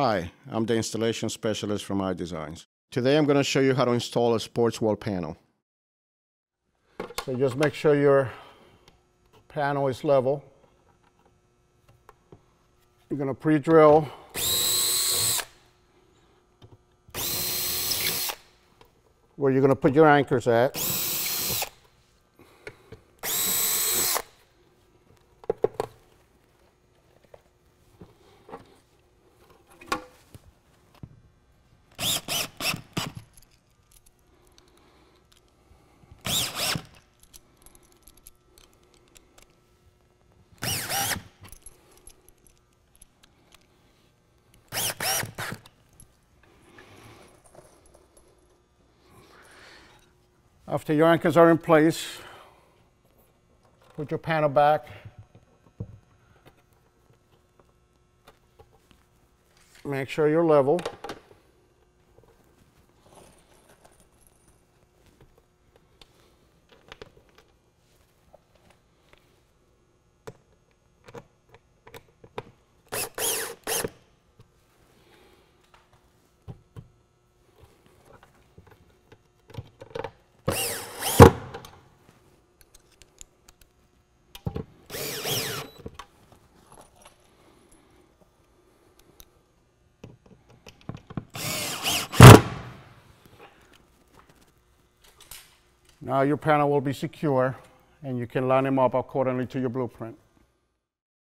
Hi, I'm the installation specialist from iDesigns. Today I'm going to show you how to install a sports wall panel. So just make sure your panel is level. You're going to pre-drill where you're going to put your anchors at. After your anchors are in place, put your panel back. Make sure you're level. Now your panel will be secure and you can line them up accordingly to your blueprint.